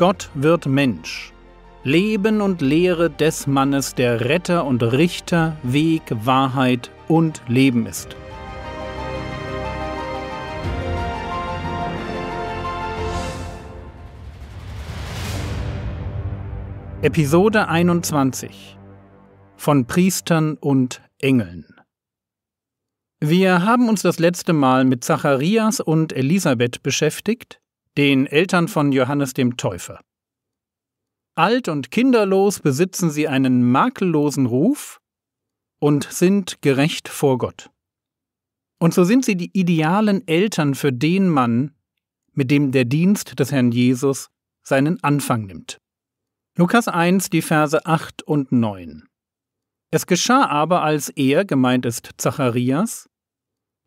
Gott wird Mensch. Leben und Lehre des Mannes, der Retter und Richter, Weg, Wahrheit und Leben ist. Episode 21 Von Priestern und Engeln Wir haben uns das letzte Mal mit Zacharias und Elisabeth beschäftigt, den Eltern von Johannes dem Täufer. Alt und kinderlos besitzen sie einen makellosen Ruf und sind gerecht vor Gott. Und so sind sie die idealen Eltern für den Mann, mit dem der Dienst des Herrn Jesus seinen Anfang nimmt. Lukas 1, die Verse 8 und 9. Es geschah aber, als er, gemeint ist Zacharias,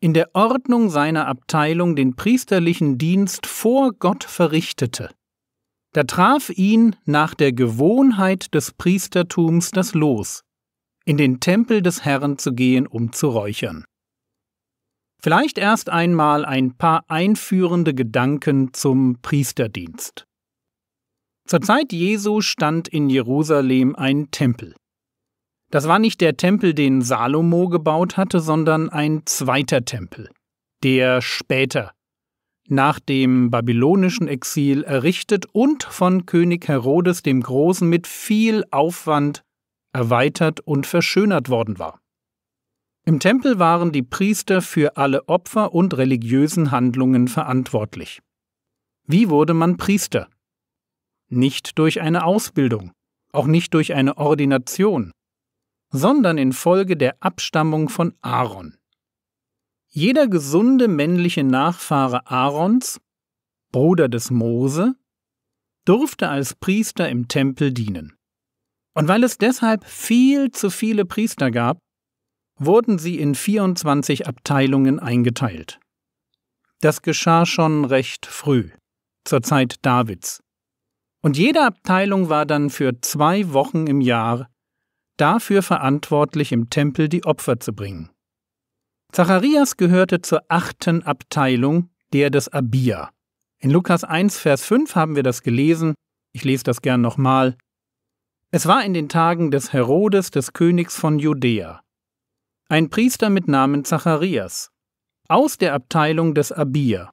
in der Ordnung seiner Abteilung den priesterlichen Dienst vor Gott verrichtete. Da traf ihn nach der Gewohnheit des Priestertums das Los, in den Tempel des Herrn zu gehen, um zu räuchern. Vielleicht erst einmal ein paar einführende Gedanken zum Priesterdienst. Zur Zeit Jesu stand in Jerusalem ein Tempel. Das war nicht der Tempel, den Salomo gebaut hatte, sondern ein zweiter Tempel, der später, nach dem babylonischen Exil errichtet und von König Herodes dem Großen mit viel Aufwand erweitert und verschönert worden war. Im Tempel waren die Priester für alle Opfer und religiösen Handlungen verantwortlich. Wie wurde man Priester? Nicht durch eine Ausbildung, auch nicht durch eine Ordination, sondern infolge der Abstammung von Aaron. Jeder gesunde männliche Nachfahre Aarons, Bruder des Mose, durfte als Priester im Tempel dienen. Und weil es deshalb viel zu viele Priester gab, wurden sie in 24 Abteilungen eingeteilt. Das geschah schon recht früh, zur Zeit Davids. Und jede Abteilung war dann für zwei Wochen im Jahr dafür verantwortlich, im Tempel die Opfer zu bringen. Zacharias gehörte zur achten Abteilung, der des Abia. In Lukas 1, Vers 5 haben wir das gelesen, ich lese das gern nochmal. Es war in den Tagen des Herodes, des Königs von Judäa, ein Priester mit Namen Zacharias, aus der Abteilung des Abia.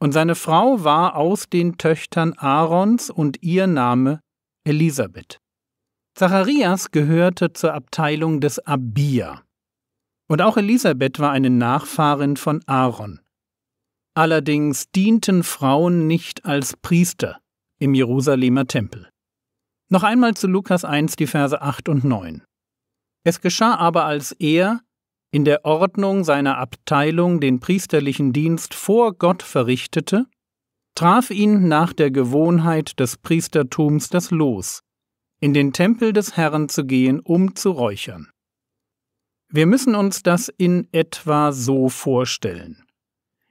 Und seine Frau war aus den Töchtern Aarons und ihr Name Elisabeth. Zacharias gehörte zur Abteilung des Abia. Und auch Elisabeth war eine Nachfahrin von Aaron. Allerdings dienten Frauen nicht als Priester im Jerusalemer Tempel. Noch einmal zu Lukas 1, die Verse 8 und 9. Es geschah aber, als er in der Ordnung seiner Abteilung den priesterlichen Dienst vor Gott verrichtete, traf ihn nach der Gewohnheit des Priestertums das Los, in den Tempel des Herrn zu gehen, um zu räuchern. Wir müssen uns das in etwa so vorstellen.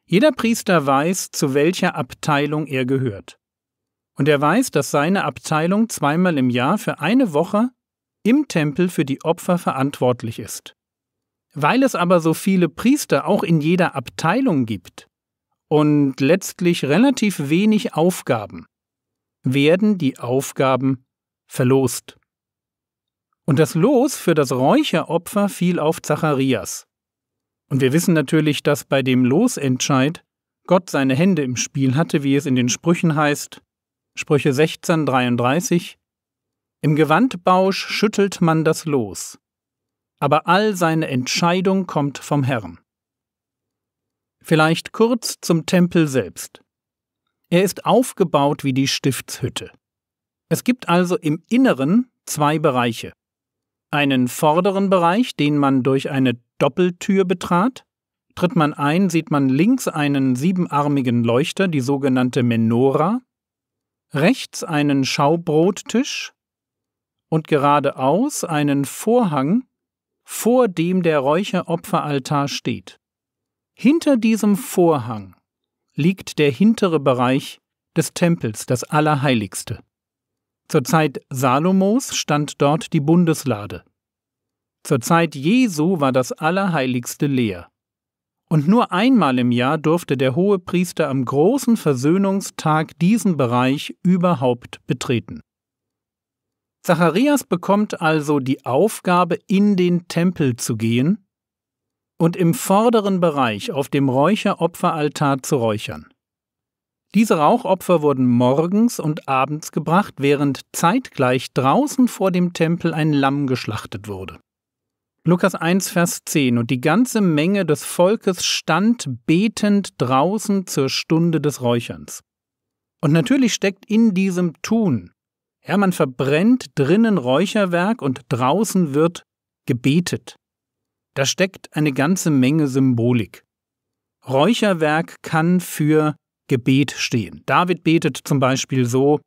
Jeder Priester weiß, zu welcher Abteilung er gehört. Und er weiß, dass seine Abteilung zweimal im Jahr für eine Woche im Tempel für die Opfer verantwortlich ist. Weil es aber so viele Priester auch in jeder Abteilung gibt und letztlich relativ wenig Aufgaben, werden die Aufgaben verlost. Und das Los für das Räucheropfer fiel auf Zacharias. Und wir wissen natürlich, dass bei dem Losentscheid Gott seine Hände im Spiel hatte, wie es in den Sprüchen heißt, Sprüche 16, 33, Im Gewandbausch schüttelt man das Los, aber all seine Entscheidung kommt vom Herrn. Vielleicht kurz zum Tempel selbst. Er ist aufgebaut wie die Stiftshütte. Es gibt also im Inneren zwei Bereiche. Einen vorderen Bereich, den man durch eine Doppeltür betrat. Tritt man ein, sieht man links einen siebenarmigen Leuchter, die sogenannte Menora, rechts einen Schaubrottisch und geradeaus einen Vorhang, vor dem der Räucheropferaltar steht. Hinter diesem Vorhang liegt der hintere Bereich des Tempels, das Allerheiligste. Zur Zeit Salomos stand dort die Bundeslade. Zur Zeit Jesu war das Allerheiligste leer. Und nur einmal im Jahr durfte der Hohepriester am großen Versöhnungstag diesen Bereich überhaupt betreten. Zacharias bekommt also die Aufgabe, in den Tempel zu gehen und im vorderen Bereich auf dem Räucheropferaltar zu räuchern. Diese Rauchopfer wurden morgens und abends gebracht, während zeitgleich draußen vor dem Tempel ein Lamm geschlachtet wurde. Lukas 1, Vers 10 Und die ganze Menge des Volkes stand betend draußen zur Stunde des Räucherns. Und natürlich steckt in diesem Tun, ja, man verbrennt drinnen Räucherwerk und draußen wird gebetet. Da steckt eine ganze Menge Symbolik. Räucherwerk kann für Gebet stehen. David betet zum Beispiel so,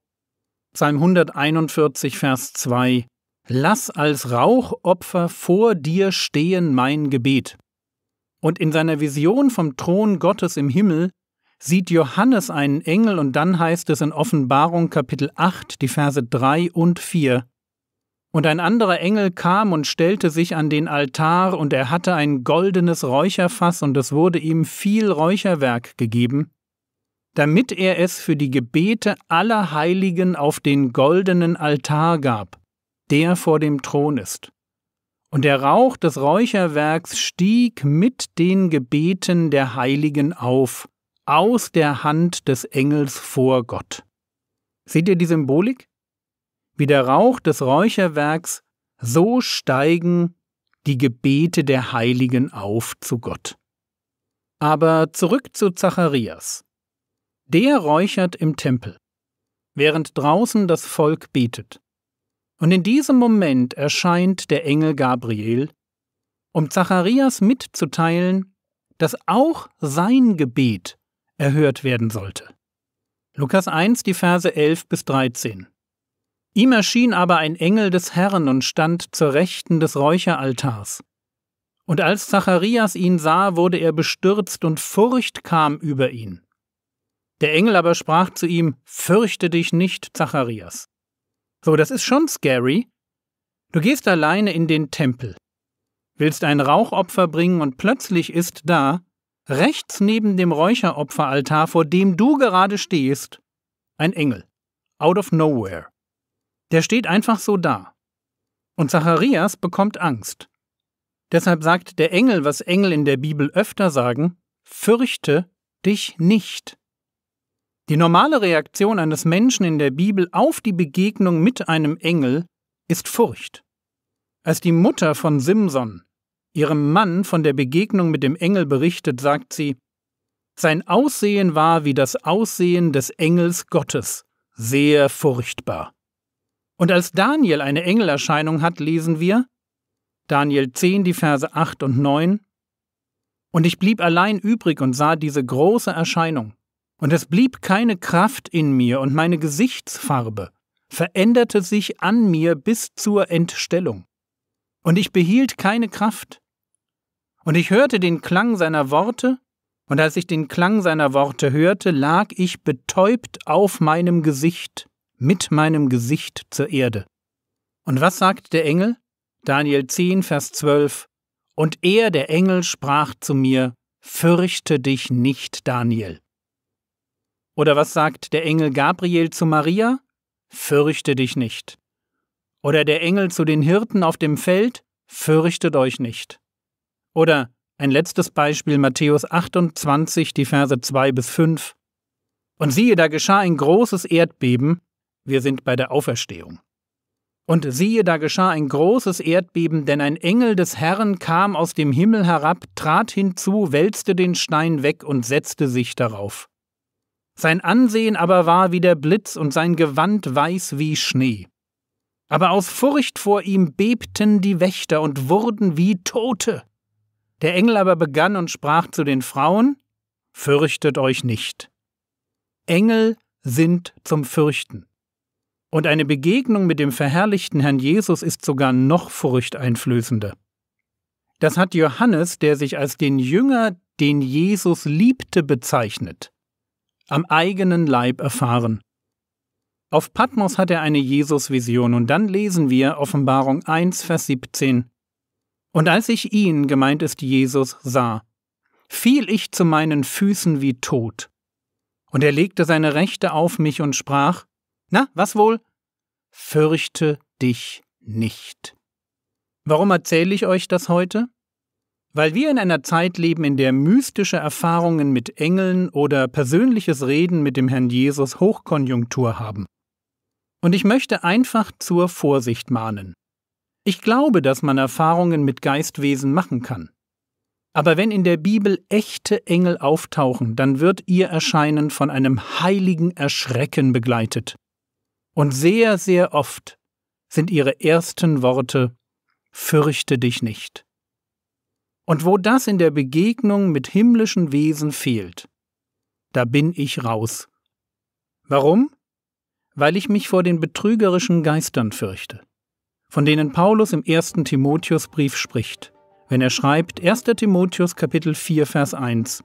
Psalm 141, Vers 2, Lass als Rauchopfer vor dir stehen mein Gebet. Und in seiner Vision vom Thron Gottes im Himmel sieht Johannes einen Engel und dann heißt es in Offenbarung Kapitel 8, die Verse 3 und 4, und ein anderer Engel kam und stellte sich an den Altar, und er hatte ein goldenes Räucherfass, und es wurde ihm viel Räucherwerk gegeben, damit er es für die Gebete aller Heiligen auf den goldenen Altar gab, der vor dem Thron ist. Und der Rauch des Räucherwerks stieg mit den Gebeten der Heiligen auf, aus der Hand des Engels vor Gott. Seht ihr die Symbolik? Wie der Rauch des Räucherwerks, so steigen die Gebete der Heiligen auf zu Gott. Aber zurück zu Zacharias. Der räuchert im Tempel, während draußen das Volk betet. Und in diesem Moment erscheint der Engel Gabriel, um Zacharias mitzuteilen, dass auch sein Gebet erhört werden sollte. Lukas 1, die Verse 11 bis 13. Ihm erschien aber ein Engel des Herrn und stand zur Rechten des Räucheraltars. Und als Zacharias ihn sah, wurde er bestürzt und Furcht kam über ihn. Der Engel aber sprach zu ihm, Fürchte dich nicht, Zacharias. So, das ist schon scary. Du gehst alleine in den Tempel, willst ein Rauchopfer bringen und plötzlich ist da, rechts neben dem Räucheropferaltar, vor dem du gerade stehst, ein Engel, out of nowhere. Der steht einfach so da. Und Zacharias bekommt Angst. Deshalb sagt der Engel, was Engel in der Bibel öfter sagen, fürchte dich nicht. Die normale Reaktion eines Menschen in der Bibel auf die Begegnung mit einem Engel ist Furcht. Als die Mutter von Simson ihrem Mann von der Begegnung mit dem Engel berichtet, sagt sie, sein Aussehen war wie das Aussehen des Engels Gottes, sehr furchtbar. Und als Daniel eine Engelerscheinung hat, lesen wir Daniel 10, die Verse 8 und 9, Und ich blieb allein übrig und sah diese große Erscheinung. Und es blieb keine Kraft in mir, und meine Gesichtsfarbe veränderte sich an mir bis zur Entstellung. Und ich behielt keine Kraft. Und ich hörte den Klang seiner Worte, und als ich den Klang seiner Worte hörte, lag ich betäubt auf meinem Gesicht, mit meinem Gesicht zur Erde. Und was sagt der Engel? Daniel 10, Vers 12. Und er, der Engel, sprach zu mir, Fürchte dich nicht, Daniel. Oder was sagt der Engel Gabriel zu Maria? Fürchte dich nicht. Oder der Engel zu den Hirten auf dem Feld? Fürchtet euch nicht. Oder ein letztes Beispiel Matthäus 28, die Verse 2 bis 5. Und siehe, da geschah ein großes Erdbeben, wir sind bei der Auferstehung. Und siehe, da geschah ein großes Erdbeben, denn ein Engel des Herrn kam aus dem Himmel herab, trat hinzu, wälzte den Stein weg und setzte sich darauf. Sein Ansehen aber war wie der Blitz und sein Gewand weiß wie Schnee. Aber aus Furcht vor ihm bebten die Wächter und wurden wie Tote. Der Engel aber begann und sprach zu den Frauen, Fürchtet euch nicht. Engel sind zum Fürchten. Und eine Begegnung mit dem verherrlichten Herrn Jesus ist sogar noch furchteinflößender. Das hat Johannes, der sich als den Jünger, den Jesus liebte, bezeichnet am eigenen Leib erfahren. Auf Patmos hat er eine Jesus-Vision und dann lesen wir Offenbarung 1, Vers 17. Und als ich ihn, gemeint ist Jesus, sah, fiel ich zu meinen Füßen wie tot. Und er legte seine Rechte auf mich und sprach, Na, was wohl? Fürchte dich nicht. Warum erzähle ich euch das heute? Weil wir in einer Zeit leben, in der mystische Erfahrungen mit Engeln oder persönliches Reden mit dem Herrn Jesus Hochkonjunktur haben. Und ich möchte einfach zur Vorsicht mahnen. Ich glaube, dass man Erfahrungen mit Geistwesen machen kann. Aber wenn in der Bibel echte Engel auftauchen, dann wird ihr Erscheinen von einem heiligen Erschrecken begleitet. Und sehr, sehr oft sind ihre ersten Worte Fürchte dich nicht. Und wo das in der Begegnung mit himmlischen Wesen fehlt, da bin ich raus. Warum? Weil ich mich vor den betrügerischen Geistern fürchte, von denen Paulus im ersten Timotheusbrief spricht, wenn er schreibt 1. Timotheus Kapitel 4 Vers 1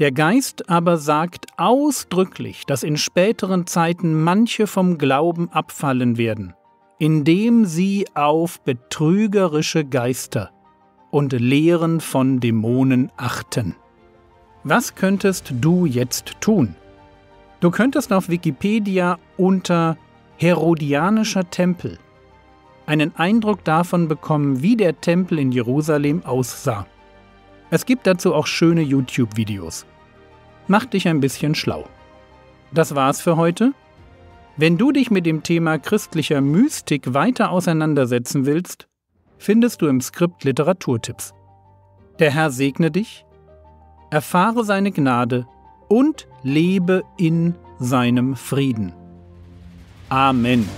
der Geist aber sagt ausdrücklich, dass in späteren Zeiten manche vom Glauben abfallen werden, indem sie auf betrügerische Geister, und Lehren von Dämonen achten. Was könntest du jetzt tun? Du könntest auf Wikipedia unter Herodianischer Tempel einen Eindruck davon bekommen, wie der Tempel in Jerusalem aussah. Es gibt dazu auch schöne YouTube-Videos. Mach dich ein bisschen schlau. Das war's für heute. Wenn du dich mit dem Thema christlicher Mystik weiter auseinandersetzen willst, findest du im Skript Literaturtipps. Der Herr segne dich, erfahre seine Gnade und lebe in seinem Frieden. Amen.